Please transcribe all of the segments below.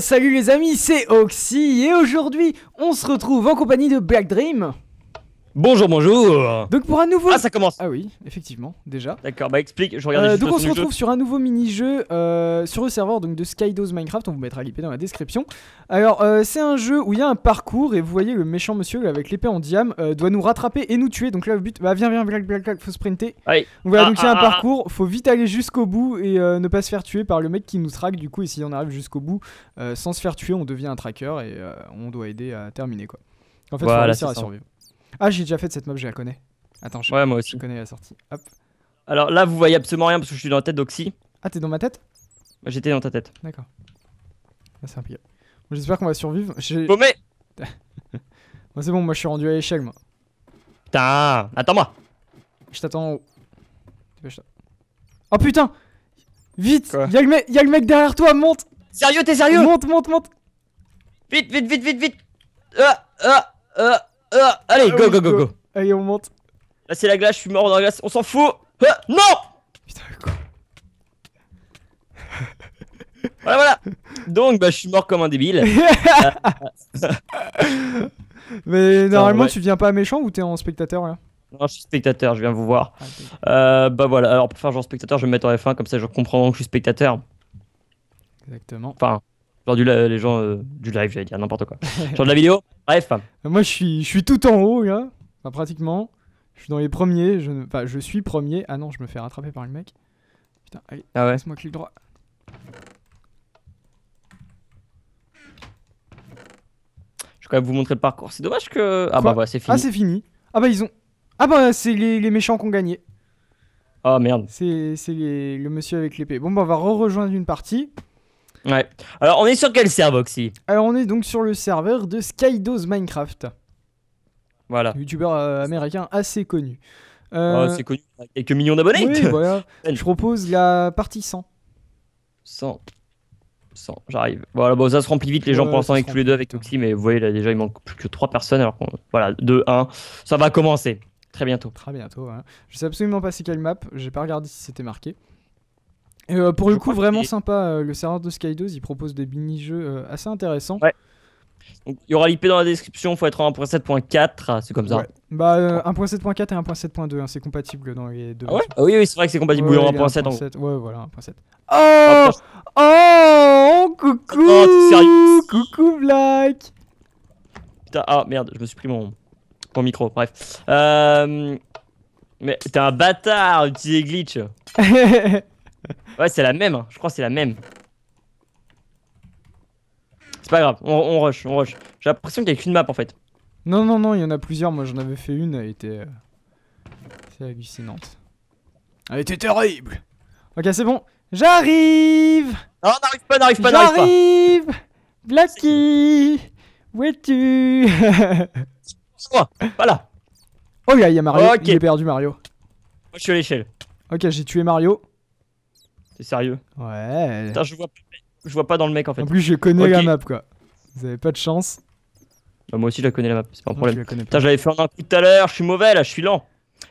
salut les amis, c'est Oxy et aujourd'hui on se retrouve en compagnie de Black Dream. Bonjour, bonjour Donc pour un nouveau... Ah, ça commence Ah oui, effectivement, déjà. D'accord, bah explique, je regarde euh, Donc on se retrouve sur un nouveau mini-jeu euh, sur le serveur donc, de Skydose Minecraft, on vous mettra l'IP dans la description. Alors, euh, c'est un jeu où il y a un parcours, et vous voyez le méchant monsieur avec l'épée en diam doit nous rattraper et nous tuer, donc là le but... Bah viens, viens, viens, black, faut sprinter. Oui. Donc il y donc un ah, ah. parcours, faut vite aller jusqu'au bout et ne pas se faire tuer par le mec qui nous traque, du coup, et si on arrive jusqu'au bout, sans se faire tuer, on devient un tracker et on doit aider à terminer, quoi. En fait, on faut réussir à survivre. Ah, j'ai déjà fait cette map, je la connais. Attends, je, moi je connais la sortie. Hop. Alors là, vous voyez absolument rien parce que je suis dans la tête d'Oxy. Ah, t'es dans ma tête J'étais dans ta tête. D'accord. Ah, c'est impeccable. Bon, J'espère qu'on va survivre. Mais. C'est bon, moi je suis rendu à l'échelle, moi. Putain Attends-moi Je t'attends en haut. Oh putain Vite Y'a le, mec derrière toi, monte Sérieux, t'es sérieux Monte, monte, monte Vite, vite, vite, vite, vite euh, euh, euh. Euh, allez, ah go, go, go, go. Allez, on monte. Là, c'est la glace, je suis mort dans la glace, on s'en fout. Euh, non Putain, quoi Voilà, voilà. Donc, bah, je suis mort comme un débile. Mais normalement, tu viens pas méchant ou t'es en spectateur là non, je suis spectateur, je viens vous voir. Ah, euh, bah voilà, alors pour faire genre spectateur, je vais me mettre en F1, comme ça je comprends que je suis spectateur. Exactement. Enfin, Genre du, les gens euh, du live, j'allais dire n'importe quoi. Genre de la vidéo, bref. Moi, je suis, je suis tout en haut, là. pratiquement. Je suis dans les premiers. Je, enfin, je suis premier. Ah non, je me fais rattraper par le mec. Putain, allez, ah laisse-moi clic droit. Je vais quand même vous montrer le parcours. C'est dommage que. Ah bah c'est fini. Ah, c'est fini. Ah bah ils ont. Ah bah c'est les, méchants qui ont gagné. Ah merde. C'est le monsieur avec l'épée. Bon bah on va rejoindre une partie. Ouais. Alors, on est sur quel serveur, Oxy Alors, euh, on est donc sur le serveur de Skydose Minecraft. Voilà. Youtubeur euh, américain assez connu. Euh... Oh, c'est connu, quelques millions d'abonnés. Oui, voilà. Je propose la partie 100. 100. 100, j'arrive. Voilà, bon, ça se remplit vite, les gens pensent pour avec tous les deux avec Oxy, mais vous voyez là déjà il manque plus que 3 personnes, alors Voilà, 2, 1. Ça va commencer. Très bientôt. Très bientôt, voilà. Je sais absolument pas c'est quelle map, j'ai pas regardé si c'était marqué. Euh, pour le coup, vraiment sympa. Euh, le serveur de Sky 2, il propose des mini-jeux euh, assez intéressants. Ouais. il y aura l'IP dans la description, il faut être en 1.7.4, c'est comme ça. Bah, 1.7.4 et 1.7.2, hein, c'est compatible dans les deux. Ah ouais ah oui, c'est vrai que c'est compatible. Ouais, 1.7. Ouais, voilà, 1.7. Ah, oh Oh Coucou oh, sérieux Coucou Black Putain, ah merde, je me suis pris mon, micro, bref. Euh... Mais t'es un bâtard, petit glitch Ouais, c'est la même, hein. je crois que c'est la même. C'est pas grave, on, rush, on rush. J'ai l'impression qu'il n'y a qu'une map en fait. Non, non, non, il y en a plusieurs. Moi j'en avais fait une, elle était. Euh, c'est hallucinante. Elle était terrible Ok, c'est bon, j'arrive Non, n'arrive pas, n'arrive pas, n'arrive pas J'arrive Blacky Où es-tu Voilà Oh, il y a Mario, il est perdu Mario. Moi je suis à l'échelle. Ok, j'ai tué Mario. T'es sérieux Ouais. Putain, je vois, je vois pas dans le mec en fait. En plus, je connais la map quoi. Vous avez pas de chance. Bah, moi aussi, je la connais la map, c'est pas un problème. Putain, j'avais fait un coup tout à l'heure, je suis mauvais là, je suis lent.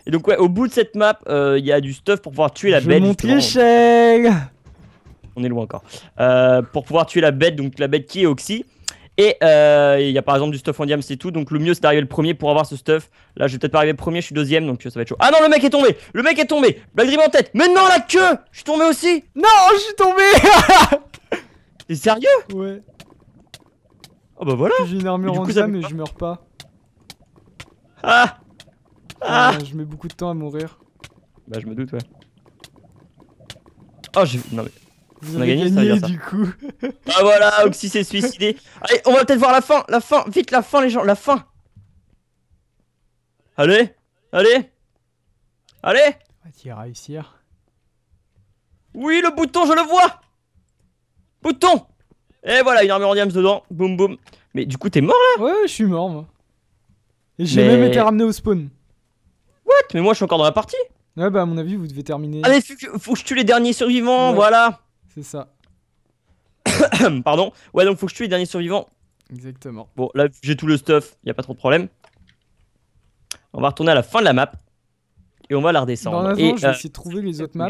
Et donc, ouais, au bout de cette map, euh, il y a du stuff pour pouvoir tuer la je bête. Monte l'échelle On est loin encore. Euh, pour pouvoir tuer la bête, donc la bête qui est Oxy. Et euh, il y a par exemple du stuff en diam' c'est tout. Donc le mieux c'est d'arriver le premier pour avoir ce stuff. Là je vais peut-être pas arriver le premier, je suis deuxième donc euh, ça va être chaud. Ah non, le mec est tombé Le mec est tombé Black Dream en tête Mais non, la queue Je suis tombé aussi Non, je suis tombé T'es sérieux Ouais. Oh bah voilà J'ai une armure en diam mais je meurs pas. Ah Ah Je mets beaucoup de temps à mourir. Bah je me doute ouais. Oh j'ai... Non mais on a gagné, du coup. ah voilà, Oxy s'est suicidé. Allez, on va peut-être voir la fin, la fin, vite la fin les gens, la fin. Allez, allez, allez. va réussir Oui, le bouton, je le vois. Bouton. Et voilà, une armure en diams dedans. Boum boum. Mais du coup, t'es mort là Ouais, je suis mort moi. Et j'ai même été ramené au spawn. What Mais moi, je suis encore dans la partie. Ouais, bah à mon avis, vous devez terminer. Allez, faut, faut que je tue les derniers survivants, voilà. C'est ça. Pardon. Ouais, donc faut que je tue les derniers survivants. Exactement. Bon, là, j'ai tout le stuff, il a pas trop de problème. On va retourner à la fin de la map. Et on va la redescendre. Dans et, je vais euh, essayer les autres maps.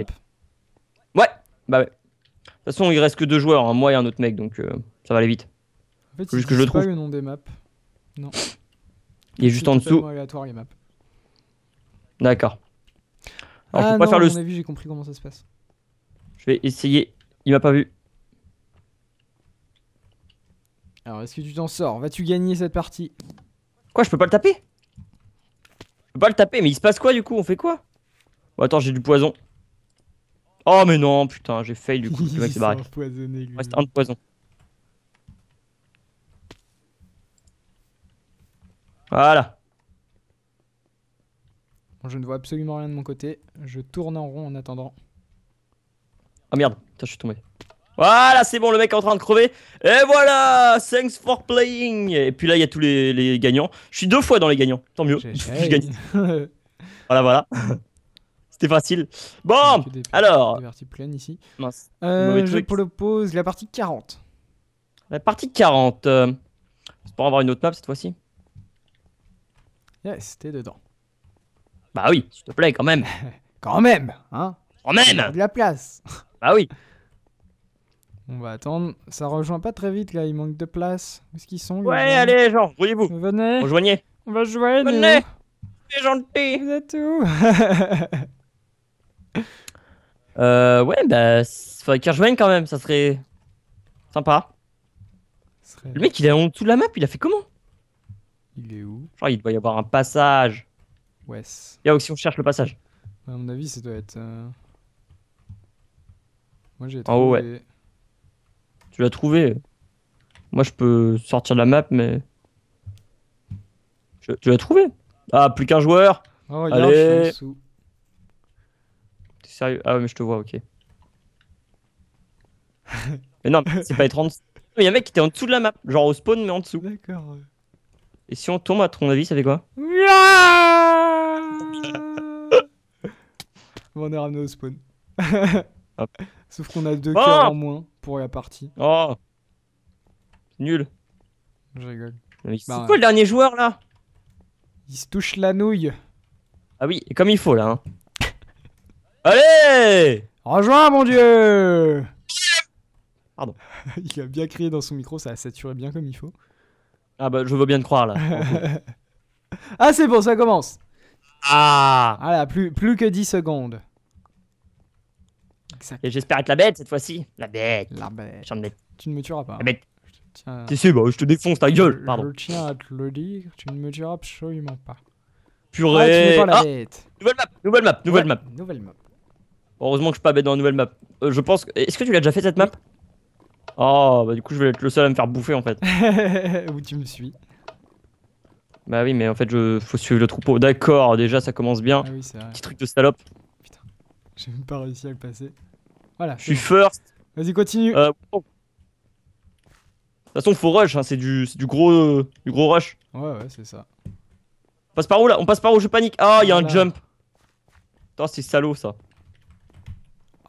Ouais, bah ouais. De toute façon, il reste que deux joueurs, hein, moi et un autre mec, donc euh, ça va aller vite. En fait, juste que je trouve. pas le nom des maps. Non. Il est juste en dessous. D'accord. ah faire le. j'ai compris comment ça se passe. Je vais essayer il m'a pas vu. Alors, est-ce que tu t'en sors Vas-tu gagner cette partie Quoi, je peux pas le taper Je peux pas le taper, mais il se passe quoi du coup On fait quoi Attends, j'ai du poison. Oh, mais non, putain, j'ai fail du coup. barré. Empoisonné, lui. Reste un poison. Voilà. je ne vois absolument rien de mon côté. Je tourne en rond en attendant. Oh merde, je suis tombé. Voilà, c'est bon, le mec est en train de crever. Et voilà, thanks for playing. Et puis là, il y a tous les, gagnants. Je suis deux fois dans les gagnants, tant mieux. je voilà, voilà. C'était facile. Bon, alors. partie ici. Mince. Euh, je propose la partie 40. La partie 40. Euh, c'est pour avoir une autre map cette fois-ci. Yes, t'es dedans. Bah oui, s'il te plaît, quand même. quand même, hein Quand même De la place ah oui. On va attendre. Ça rejoint pas très vite là, il manque de place. Où est-ce qu'ils sont les Ouais, allez, genre rouillez vous Venez. Rejoignez. On va joindre Venez. gens gentil. Vous êtes où Euh, ouais, bah, faudrait qu'ils rejoignent quand même, ça serait sympa. Le mec, il est en dessous de la map, il a fait comment Il est où Genre, il doit y avoir un passage. Ouais. Et aussi, on cherche le passage. À mon avis, ça doit être. Euh, moi, j'ai ah trouvé... ouais. Tu l'as trouvé. Moi, je peux sortir de la map, mais... Tu l'as trouvé Ah, plus qu'un joueur Oh, il y a Allez. en dessous. T'es sérieux Ah, ouais, mais je te vois, ok. mais non, c'est pas être en dessous. Il y a un mec qui était en dessous de la map, genre au spawn, mais en dessous. D'accord. Et si on tombe, à ton avis, ça fait quoi On est ramené au spawn. Sauf qu'on a deux oh cœurs en moins pour la partie. Oh Nul. Je rigole. c'est bah, quoi le dernier joueur là Il se touche la nouille. Ah oui, comme il faut là. Hein. Allez Rejoins mon dieu Pardon. il a bien crié dans son micro, ça a saturé bien comme il faut. Ah bah je veux bien te croire là. ah c'est bon, ça commence. Ah Voilà, plus, plus que 10 secondes. Et j'espère être la bête cette fois-ci. La bête. La bête. Tu ne me tueras pas. La bête. Tiens. Si, bah, je te défonce ta gueule. Pardon. Je tiens à te le dire, tu ne me tueras absolument pas. Purée. Ah nouvelle map, nouvelle map, nouvelle map. Nouvelle map. Heureusement que je suis pas bête dans la nouvelle map. Euh, je pense. Est-ce que tu l'as déjà fait cette map Oh, bah du coup, je vais être le seul à me faire bouffer en fait. Où tu me suis Bah oui, mais en fait, je faut suivre le troupeau. D'accord, déjà, ça commence bien. Ah oui, Petit truc de salope. Putain, j'ai même pas réussi à le passer. Voilà, je suis first. Vas-y, continue. Euh, De toute façon, faut rush, hein, c'est du, gros, du gros rush. Ouais, ouais, c'est ça. On passe par où là On passe par où Je panique. Ah, il y a un jump. Attends c'est salaud ça.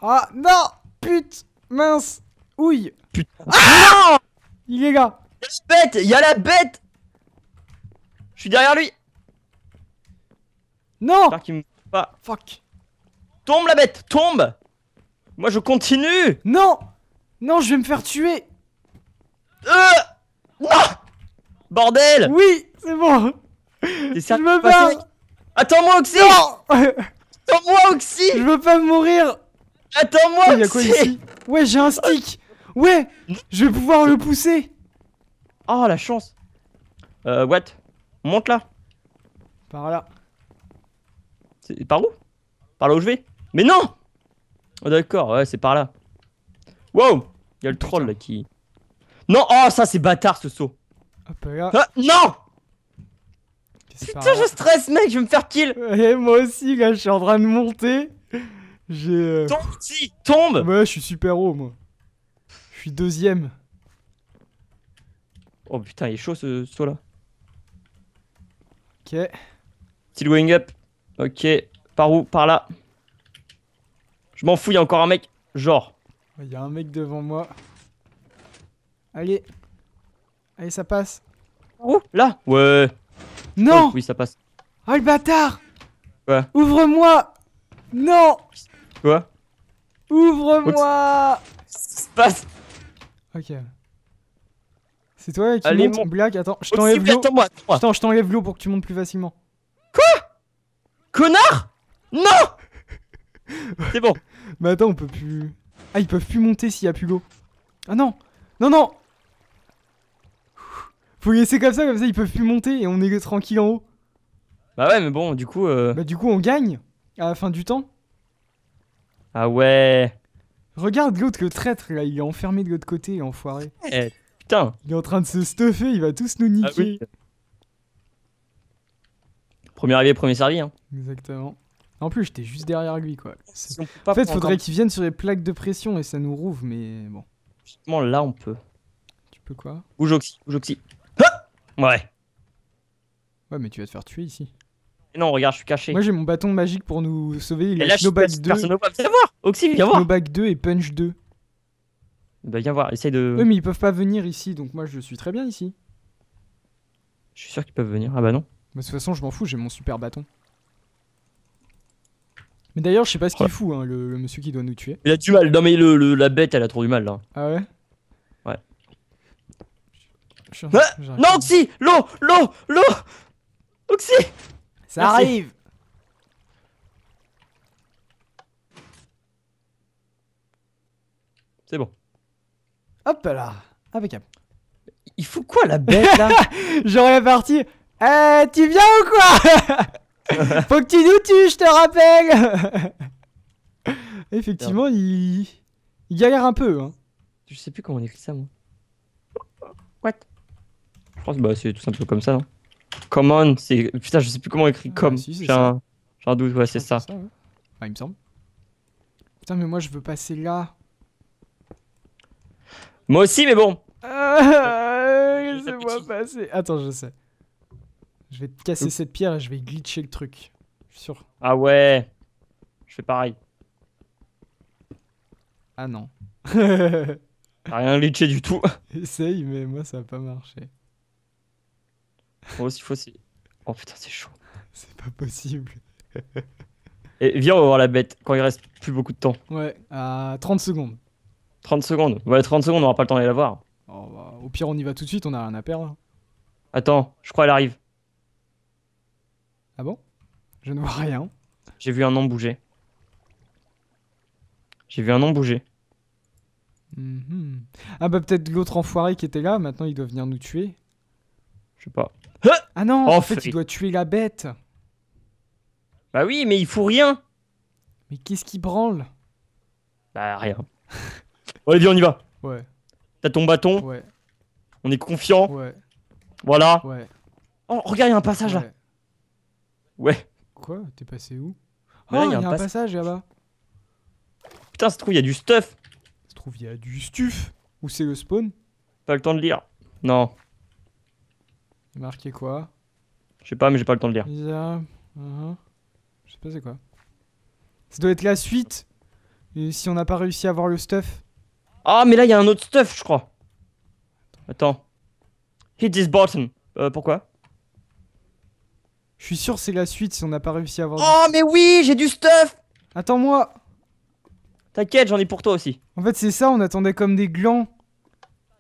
Ah, non Putain Mince Ouille Putain ah Non Il est là Y'a la bête Y'a la bête Je suis derrière lui Non Fuck Tombe la bête Tombe moi, je continue Non Non, je vais me faire tuer euh, ah Bordel Oui, c'est bon Je me barre Attends-moi, Oxy Attends-moi, Oxy Je veux pas mourir Attends-moi, Oxy quoi ici Ouais, j'ai un stick Ouais Je vais pouvoir le pousser Oh, la chance Euh, what Monte là Par là Par où Par là où je vais Mais non Oh, d'accord, ouais, c'est par là. Wow Il y a le troll là qui. Non Oh, ça c'est bâtard ce saut ah, Non Putain, je stresse, mec, je vais me faire kill Et moi aussi, là, je suis en train de monter. J'ai. Euh, Tombe, petit Tombe Ouais, je suis super haut, moi. Je suis deuxième. Oh putain, il est chaud ce saut là. Ok. Still going up. Ok. Par où Par là. Je m'en fous, y'a encore un mec. Genre. Il y a un mec devant moi. Allez. Allez, ça passe. Oh, là Ouais. Non Oui, ça passe. Oh, le bâtard Quoi Ouvre-moi Non Quoi Ouvre-moi se passe Ok. C'est toi qui Allez, mon... blague Attends, je t'enlève l'eau. Attends, je t'enlève l'eau pour que tu montes plus facilement. Quoi Connard Non C'est bon. Mais attends, on peut plus... Ah, ils peuvent plus monter s'il y a plus l'eau. Ah non Non, non Faut laisser comme ça, comme ça, ils peuvent plus monter et on est tranquille en haut. Bah ouais, mais bon, du coup... Euh, bah du coup, on gagne à la fin du temps. Ah ouais Regarde l'autre, le traître, là, il est enfermé de l'autre côté, enfoiré. Eh, putain Il est en train de se stuffer, il va tous nous niquer. Ah premier arrivé, premier servi. Hein. Exactement. En plus, j'étais juste derrière lui, quoi. en fait, faudrait qu'il vienne sur les plaques de pression et ça nous rouvre, mais bon. Justement, là, on peut. Tu peux quoi Ou Joxy, ah ouais. Ouais, mais tu vas te faire tuer ici. non, regarde, je suis caché. Moi, j'ai mon bâton magique pour nous sauver. Il 2. Personne ne Oxy, viens voir. Snowbag 2 et Punch 2. Bah, viens voir, essaye de. Oui, mais ils peuvent pas venir ici, donc moi, je suis très bien ici. Je suis sûr qu'ils peuvent venir. Ah bah non. Mais bah, de toute façon, je m'en fous, j'ai mon super bâton. Mais d'ailleurs, je sais pas ce qu'il fout, hein, le, monsieur qui doit nous tuer. Il a du mal. Non, mais le, la bête, elle a trop du mal là. Ah ouais Ouais. non, Oxy L'eau L'eau L'eau Oxy Ça arrive C'est bon. Hop là Impeccable. Il fout quoi la bête là J'aurais parti. Eh, tu viens ou quoi Faut que tu nous tues, je te rappelle Effectivement, il... il... galère un peu. Hein. Je sais plus comment on écrit ça, moi. What Je pense bah, c'est tout simplement comme ça, non hein. on c'est. Putain, je sais plus comment on écrit ah, comme. J'en si, un... doute, ouais, c'est ça. Ah, il me semble. Putain, mais moi, je veux passer là. Moi aussi, mais bon Je vois passer. Attends, je sais. Je vais te casser cette pierre et je vais glitcher le truc. Je suis sûr. Ah ouais. Je fais pareil. Ah non. rien glitché du tout. Essaye, mais moi ça a pas marché. Oh aussi, faut aussi. Oh putain, c'est chaud. C'est pas possible. et viens, on va voir la bête quand il reste plus beaucoup de temps. Ouais, à 30 secondes. 30 secondes Ouais, 30 secondes, on aura pas le temps d'aller la voir. Oh, bah, au pire, on y va tout de suite, on a rien à perdre. Hein. Attends, je crois qu'elle arrive. Ah bon Je ne vois rien. J'ai vu un nom bouger. J'ai vu un nom bouger. Mm-hmm. Ah bah peut-être l'autre enfoiré qui était là, maintenant il doit venir nous tuer. Je sais pas. Ah non, oh, en fait il doit tuer la bête. Bah oui, mais il fout rien. Mais qu'est-ce qui branle Bah rien. Allez, viens, on y va. Ouais. T'as ton bâton. Ouais. On est confiant. Ouais. Voilà. Ouais. Oh, regarde, il y a un passage là. Ouais. Quoi T'es passé où ah, Oh, il y, a un, passage là-bas. Putain, ça se trouve, il y a du stuff. se trouve, il y a du stuff. Où c'est le spawn Pas le temps de lire. Non. Marqué quoi Je sais pas, mais j'ai pas le temps de lire. Bizarre. Uh-huh. Je sais pas c'est quoi. Ça doit être la suite. Et si on n'a pas réussi à voir le stuff. Ah, mais là, il y a un autre stuff, je crois. Attends. Hit this button. Euh, pourquoi je suis sûr c'est la suite si on n'a pas réussi à voir... Oh, mais oui, j'ai du stuff Attends-moi T'inquiète, j'en ai pour toi aussi. En fait, c'est ça, on attendait comme des glands.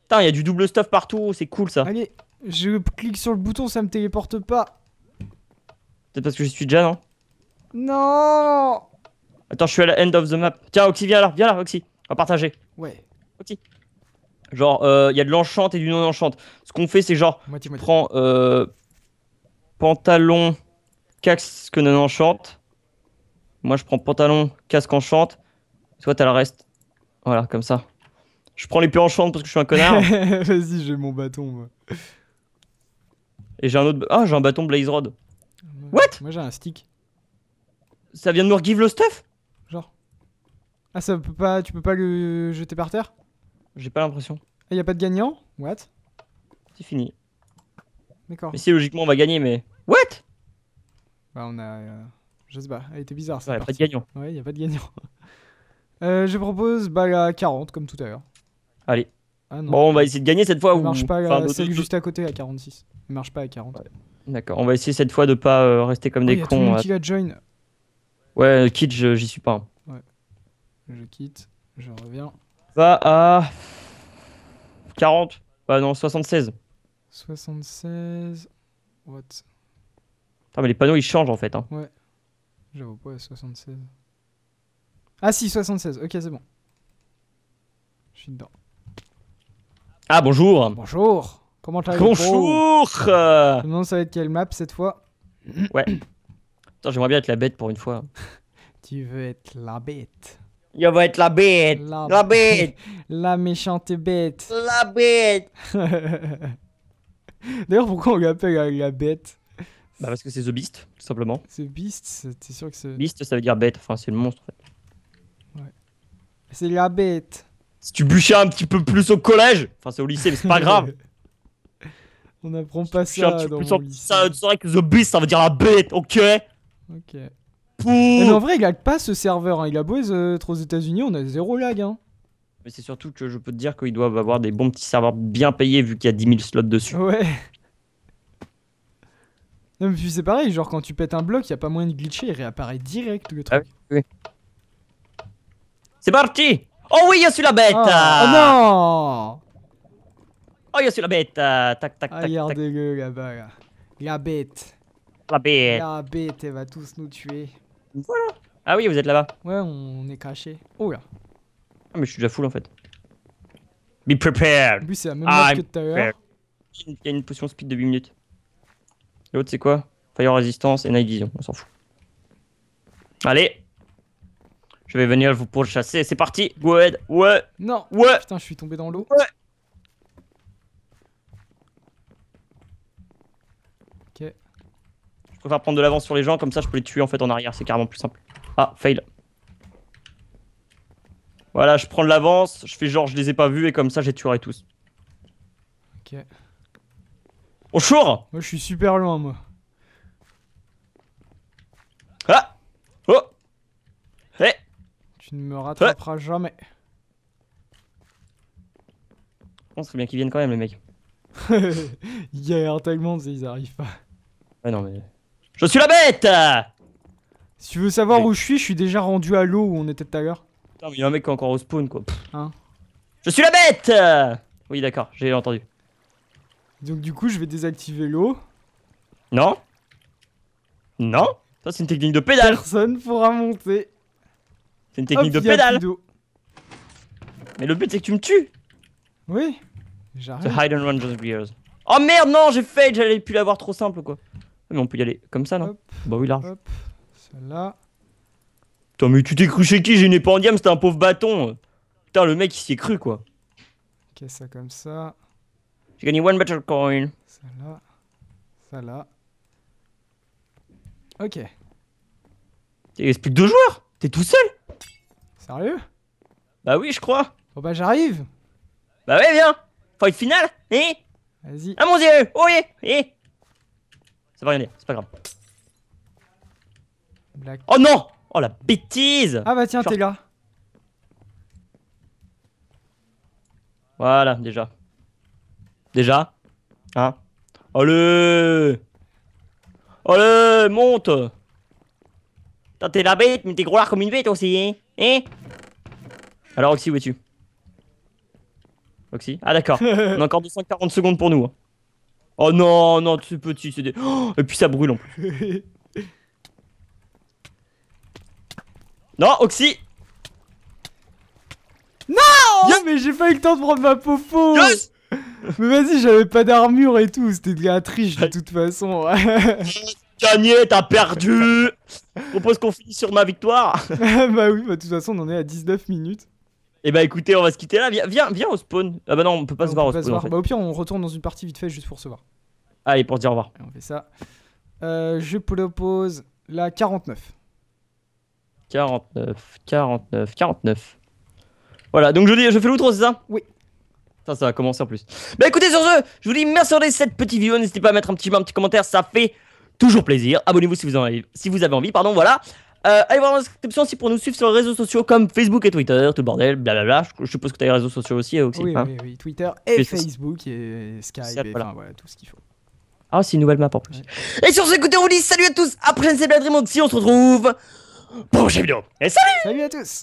Putain, il y a du double stuff partout, c'est cool ça. Allez, je clique sur le bouton, ça me téléporte pas. Peut-être parce que je suis déjà, non Non Attends, je suis à la end of the map. Tiens, Oxy, viens là, viens là, Oxy. On va partager. Ouais. Oxy. Genre, il euh, y a de l'enchante et du non-enchante. Ce qu'on fait, c'est genre, moitié, prends... Euh, pantalon, casque non en Moi, je prends pantalon, casque enchante Toi, t'as le reste. Voilà, comme ça. Je prends les plus en parce que je suis un connard. Vas-y, j'ai mon bâton. Moi. Et j'ai un autre. Ah, j'ai un bâton Blaze Rod. What Moi, j'ai un stick. Ça vient de me re-give le stuff Genre. Ah, ça peut pas. Tu peux pas le jeter par terre J'ai pas l'impression. Il ah, a pas de gagnant What C'est fini. D'accord. Mais si, logiquement, on va gagner, mais. What Bah, on a. Euh... Je sais pas, elle était bizarre. Ça ouais, pas de gagnant. Ouais, y a pas de gagnant. euh, je propose bah, à 40, comme tout à l'heure. Allez. Ah, bon, on va essayer de gagner cette fois. ou... où... marche pas, euh, juste à côté à 46. marche pas à 40. D'accord, on va essayer cette fois de pas euh, rester comme oh, des cons. Tout le qui join. Ouais, quitte, euh, j'y suis pas. Hein. Ouais. Je quitte, je reviens. Va à. 40. Bah non, 76. 76 What Ah, mais les panneaux ils changent en fait. Hein. Ouais. J'avoue pas, 76. Ah si, 76, ok, c'est bon. Je suis dedans. Ah bonjour Bonjour Comment t'as Bonjour non ça va être quelle map cette fois Ouais. Attends, j'aimerais bien être la bête pour une fois. tu veux être la bête Je veux être la bête La, bête La méchante bête La bête D'ailleurs, pourquoi on l'appelle la, bête bah parce que c'est The Beast, tout simplement. The Beast, t'es sûr que c'est. Beast, ça veut dire bête, enfin c'est le monstre. En fait. Ouais. C'est la bête. Si tu bûchais un petit peu plus au collège, enfin c'est au lycée, mais c'est pas grave. On n'apprend pas ça. plus ça c'est vrai que The Beast, ça veut dire la bête, ok Ok. mais en vrai, il lag pas ce serveur, hein. il a beau être aux États-Unis, on a zéro lag. Hein. Mais c'est surtout que je peux te dire qu'ils doivent avoir des bons petits serveurs bien payés vu qu'il y a 10 000 slots dessus. Ouais. Non, mais puis c'est pareil, genre quand tu pètes un bloc, il a pas moyen de glitcher, il réapparaît direct le truc. Ah oui. C'est parti Oh oui, a suis la bête ah. Oh, non Oh, a suis la bête Tac, tac, tac. Regardez ah, le là-bas, là. La bête. La bête. La bête, elle va tous nous tuer. Voilà. Ah oui, vous êtes là-bas. Ouais, on est caché. Oh là. Ah, mais je suis déjà full en fait. Be prepared! Lui, c'est la même ah, que tout Il y a une potion speed de 8 minutes. L'autre, c'est quoi? Fire Resistance et Night Vision, on s'en fout. Allez! Je vais venir vous chasser, c'est parti! ahead Ouais! Non! Ouais! Putain, je suis tombé dans l'eau. Ouais! Ok. Je préfère prendre de l'avance sur les gens, comme ça je peux les tuer en fait en arrière, c'est carrément plus simple. Ah, fail. Voilà, je prends de l'avance, je fais genre je les ai pas vus et comme ça j'ai tué tous. Ok. Bonjour Moi je suis super loin moi. Ah Oh Eh. Tu ne me rattraperas jamais. On serait bien qu'ils viennent quand même les mecs. ils galèrent tellement, ils arrivent pas. Ouais non mais... Je suis la bête Si tu veux savoir où je suis, je suis déjà rendu à l'eau où on était tout à l'heure il y a un mec qui est encore au spawn quoi. Hein je suis la bête Oui, d'accord, j'ai entendu. Donc du coup, je vais désactiver l'eau. Non. Non. Ça, c'est une technique de pédale. Personne pourra monter. C'est une technique de pédale. Mais le but, c'est que tu me tues. Oui. J'arrive. hide and run just Oh merde, non, j'ai fait j'allais plus l'avoir trop simple, quoi. Mais on peut y aller comme ça, non Bah oui, large. Hop. Celle-là. Putain, mais tu t'es cru chez qui J'ai une épée c'était un pauvre bâton. Putain, le mec, il s'y est cru, quoi. Ok, ça comme ça. J'ai gagné one battle coin. Ça là. Ça là. Ok. Il reste plus que deux joueurs T'es tout seul Sérieux Bah oui, je crois. Bon bah j'arrive. Bah ouais, viens. Fight finale, eh Vas-y. Ah mon dieu Oh yeah Eh Ça va rien dire, c'est pas grave. Oh non Oh la bêtise Ah bah tiens, t'es là. Voilà, déjà. Déjà Hein Allez Allez, monte T'es la bête, mais t'es gros là comme une bête aussi, hein, hein Alors Oxy, où es-tu Oxy Ah d'accord, on a encore 240 secondes pour nous. Hein. Oh non, non, c'est petit, c'est des... Oh, et puis ça brûle en plus. Non, Oxy Non mais j'ai pas eu le temps de prendre ma popo Mais vas-y, j'avais pas d'armure et tout, c'était de la triche de toute façon. Gagné, t'as perdu Je propose qu'on finisse sur ma victoire ah Bah oui, bah de toute façon, on en est à 19 minutes. Et eh bah écoutez, on va se quitter là. Viens, viens, viens au spawn. Ah bah non, on peut pas se voir au spawn. Bah au pire, on retourne dans une partie vite fait juste pour se voir. Allez, pour se dire au revoir. on fait ça. Euh, je propose la 49. 49, 49, 49. Voilà, donc je dis, je fais l'outro, c'est ça Oui. Ça, ça va commencer en plus. Bah écoutez, sur ce, je vous dis merci pour cette petite vidéo. N'hésitez pas à mettre un petit, un petit commentaire, ça fait toujours plaisir. Abonnez-vous si, vous avez, si vous avez envie, pardon, voilà. Euh, allez voir dans la description aussi pour nous suivre sur les réseaux sociaux comme Facebook et Twitter, tout le bordel, blablabla. Je, je suppose que tu as les réseaux sociaux aussi, euh, aussi oui, hein. oui, oui, Twitter et, Facebook et Skype, et, voilà. tout ce qu'il faut. Ah, c'est une nouvelle map en plus. Et sur ce, écoutez, on vous dit salut à tous, après c'est Dreambox, si on se retrouve prochaine vidéo. Et salut Salut à tous